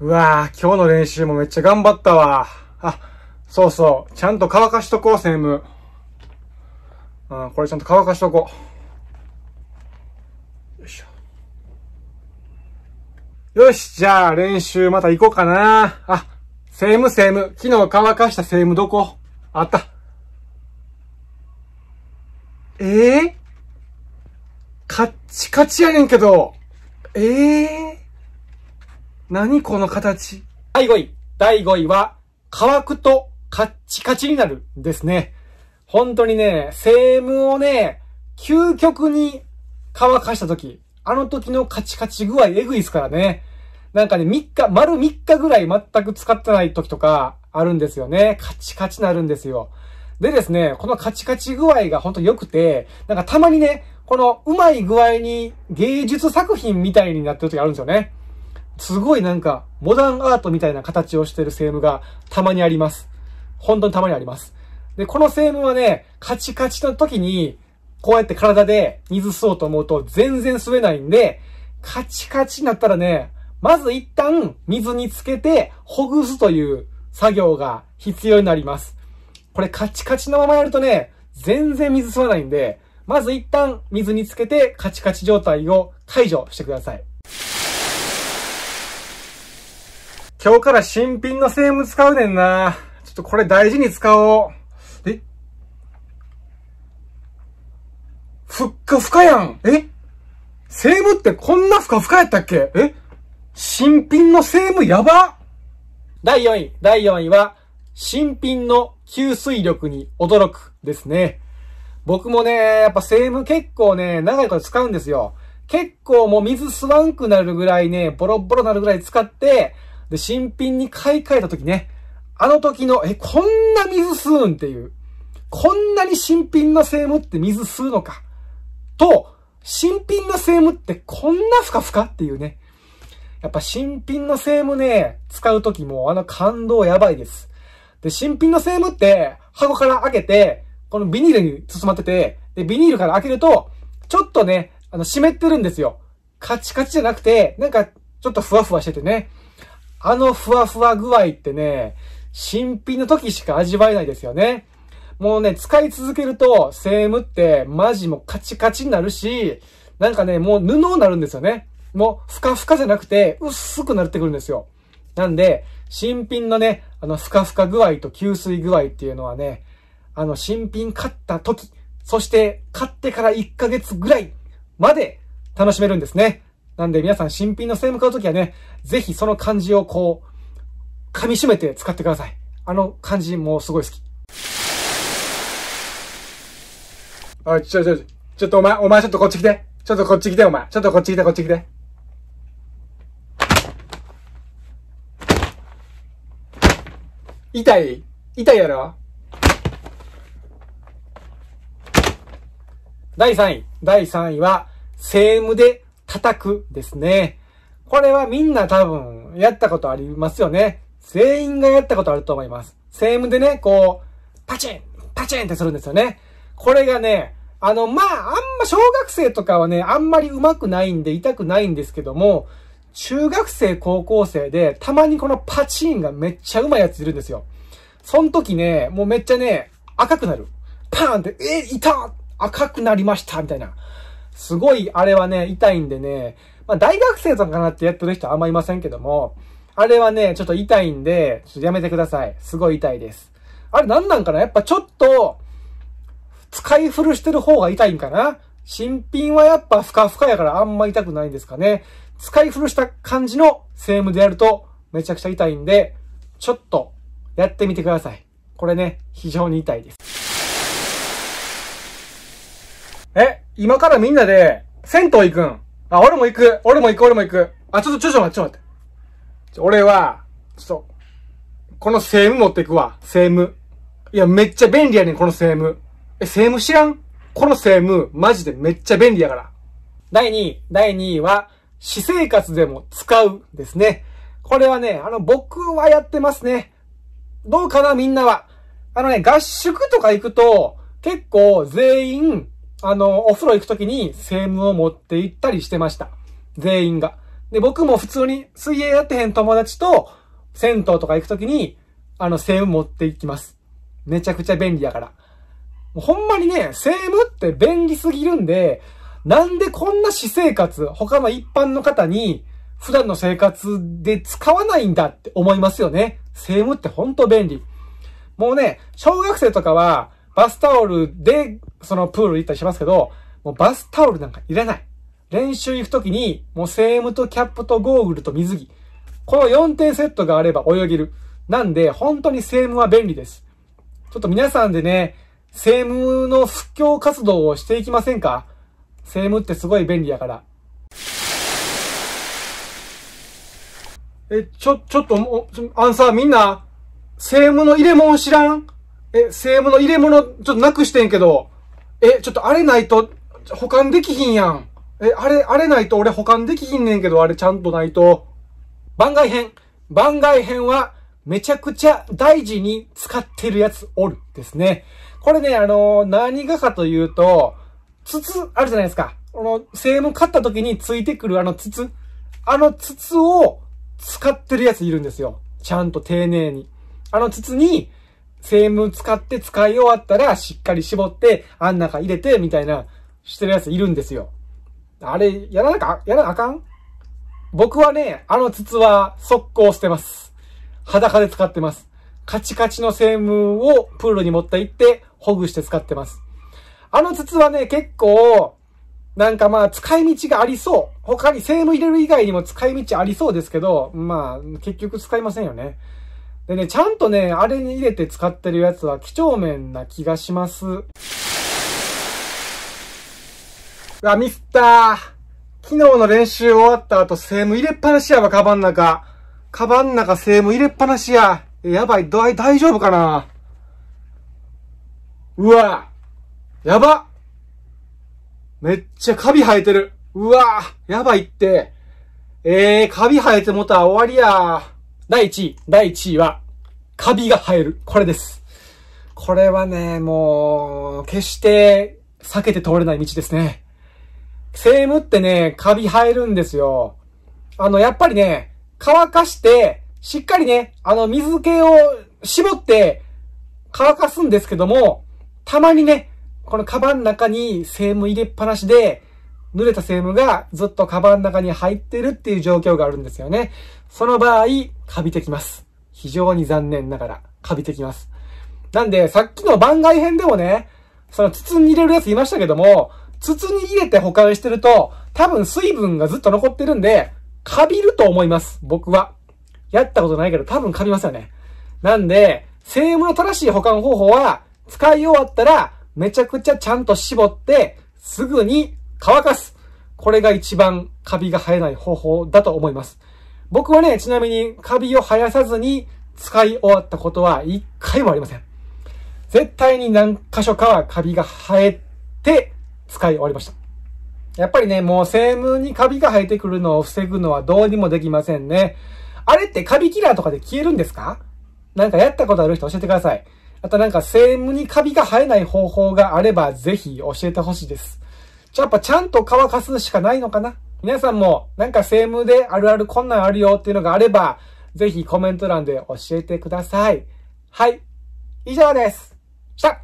うわぁ、今日の練習もめっちゃ頑張ったわ。あ、そうそう。ちゃんと乾かしとこう、セーム。うん、これちゃんと乾かしとこう。よいしょ。よし、じゃあ練習また行こうかな。あ、セームセーム。昨日乾かしたセームどこあった。ええー、カッチカチやねんけど。ええー何この形第5位。第5位は、乾くとカッチカチになるですね。本当にね、セームをね、究極に乾かした時、あの時のカチカチ具合えぐいですからね。なんかね、3日、丸3日ぐらい全く使ってない時とかあるんですよね。カチカチなるんですよ。でですね、このカチカチ具合が本当良くて、なんかたまにね、このうまい具合に芸術作品みたいになってる時あるんですよね。すごいなんか、モダンアートみたいな形をしてるセームがたまにあります。本当にたまにあります。で、このセームはね、カチカチの時に、こうやって体で水吸おうと思うと全然吸えないんで、カチカチになったらね、まず一旦水につけてほぐすという作業が必要になります。これカチカチのままやるとね、全然水吸わないんで、まず一旦水につけてカチカチ状態を解除してください。今日から新品のセーム使うねんな。ちょっとこれ大事に使おう。えふっかふかやん。えセームってこんなふかふかやったっけえ新品のセームやば第4位。第4位は、新品の吸水力に驚くですね。僕もね、やっぱセーム結構ね、長いこと使うんですよ。結構もう水吸わんくなるぐらいね、ボロボロなるぐらい使って、で、新品に買い替えた時ね、あの時の、え、こんな水吸うんっていう、こんなに新品のセームって水吸うのか、と、新品のセームってこんなふかふかっていうね。やっぱ新品のセームね、使う時もあの感動やばいです。で、新品のセームって、箱から開けて、このビニールに包まってて、で、ビニールから開けると、ちょっとね、あの、湿ってるんですよ。カチカチじゃなくて、なんか、ちょっとふわふわしててね。あのふわふわ具合ってね、新品の時しか味わえないですよね。もうね、使い続けると、セームってマジもカチカチになるし、なんかね、もう布になるんですよね。もう、ふかふかじゃなくて、薄くなってくるんですよ。なんで、新品のね、あの、ふかふか具合と吸水具合っていうのはね、あの、新品買った時、そして買ってから1ヶ月ぐらいまで楽しめるんですね。なんで皆さん新品のセーム買うときはね、ぜひその感じをこう、噛み締めて使ってください。あの感じもすごい好き。ちょ、ちょ、ちょ、ちょっとお前、お前ちょっとこっち来て。ちょっとこっち来て、お前。ちょっとこっち来て、こっち来て。痛い痛いやろ第3位。第3位は、セームで叩くですね。これはみんな多分やったことありますよね。全員がやったことあると思います。セームでね、こう、パチンパチンってするんですよね。これがね、あの、まあ、あんま小学生とかはね、あんまり上手くないんで痛くないんですけども、中学生、高校生で、たまにこのパチンがめっちゃ上手いやついるんですよ。その時ね、もうめっちゃね、赤くなる。パーンって、え、痛た。赤くなりましたみたいな。すごい、あれはね、痛いんでね、まあ、大学生とかなってやってる人あんまいませんけども、あれはね、ちょっと痛いんで、ちょっとやめてください。すごい痛いです。あれなんなんかなやっぱちょっと、使い古してる方が痛いんかな新品はやっぱふかふかやからあんま痛くないんですかね。使い古した感じのセームでやるとめちゃくちゃ痛いんで、ちょっとやってみてください。これね、非常に痛いです。今からみんなで、銭湯行くん。あ、俺も行く。俺も行く、俺も行く。あ、ちょっと、ちょ、ちょ、待って、ちょ、待って。俺は、ちょっと、このセーム持っていくわ。セーム。いや、めっちゃ便利やねん、このセーム。え、セーム知らんこのセーム、マジでめっちゃ便利やから。第2位。第2位は、私生活でも使うですね。これはね、あの、僕はやってますね。どうかな、みんなは。あのね、合宿とか行くと、結構全員、あの、お風呂行くときにセームを持って行ったりしてました。全員が。で、僕も普通に水泳やってへん友達と、銭湯とか行くときに、あの、セーム持って行きます。めちゃくちゃ便利やから。ほんまにね、セームって便利すぎるんで、なんでこんな私生活、他の一般の方に、普段の生活で使わないんだって思いますよね。セームってほんと便利。もうね、小学生とかは、バスタオルで、そのプール行ったりしますけど、もうバスタオルなんかいらない。練習行くときに、もうセームとキャップとゴーグルと水着。この4点セットがあれば泳げる。なんで、本当にセームは便利です。ちょっと皆さんでね、セームの復興活動をしていきませんかセームってすごい便利やから。え、ちょ、ちょっと、アンサーみんな、セームの入れ物知らんえ、セーブの入れ物、ちょっとなくしてんけど、え、ちょっとあれないと、保管できひんやん。え、あれ、あれないと俺保管できひんねんけど、あれちゃんとないと。番外編。番外編は、めちゃくちゃ大事に使ってるやつおるですね。これね、あのー、何がかというと、筒あるじゃないですか。この、セーム買った時についてくるあの筒。あの筒を使ってるやついるんですよ。ちゃんと丁寧に。あの筒に、ーム使って使い終わったらしっかり絞ってあん中入れてみたいなしてるやついるんですよ。あれ、やらなか、やらなあかん僕はね、あの筒は速攻捨てます。裸で使ってます。カチカチのームをプールに持って行ってほぐして使ってます。あの筒はね、結構、なんかまあ使い道がありそう。他にーム入れる以外にも使い道ありそうですけど、まあ結局使いませんよね。でね、ちゃんとね、あれに入れて使ってるやつは几帳面な気がします。あ、ミスったー昨日の練習終わった後、セーム入れっぱなしやわ、カバンの中。カバンの中セーム入れっぱなしや。やばい、度い大丈夫かなうわやばめっちゃカビ生えてる。うわやばいって。ええー、カビ生えてもた終わりや第1位。第1位は、カビが生える。これです。これはね、もう、決して避けて通れない道ですね。セームってね、カビ生えるんですよ。あの、やっぱりね、乾かして、しっかりね、あの、水気を絞って乾かすんですけども、たまにね、このカバンの中にセーム入れっぱなしで、濡れたセームがずっとカバンの中に入ってるっていう状況があるんですよね。その場合、カビてきます。非常に残念ながら、カビてきます。なんで、さっきの番外編でもね、その筒に入れるやついましたけども、筒に入れて保管してると、多分水分がずっと残ってるんで、カビると思います。僕は。やったことないけど、多分カビますよね。なんで、セームの正しい保管方法は、使い終わったら、めちゃくちゃちゃんと絞って、すぐに乾かす。これが一番カビが生えない方法だと思います。僕はね、ちなみにカビを生やさずに使い終わったことは一回もありません。絶対に何箇所かはカビが生えて使い終わりました。やっぱりね、もうセームにカビが生えてくるのを防ぐのはどうにもできませんね。あれってカビキラーとかで消えるんですかなんかやったことある人教えてください。あとなんかセームにカビが生えない方法があればぜひ教えてほしいです。じゃあやっぱちゃんと乾かすしかないのかな皆さんもなんかセームであるあるこんなんあるよっていうのがあれば、ぜひコメント欄で教えてください。はい。以上です。した